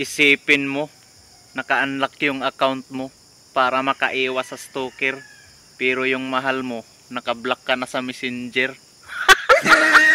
isipin mo naka-unlock yung account mo para makaiwas sa stalker pero yung mahal mo naka-block ka na sa messenger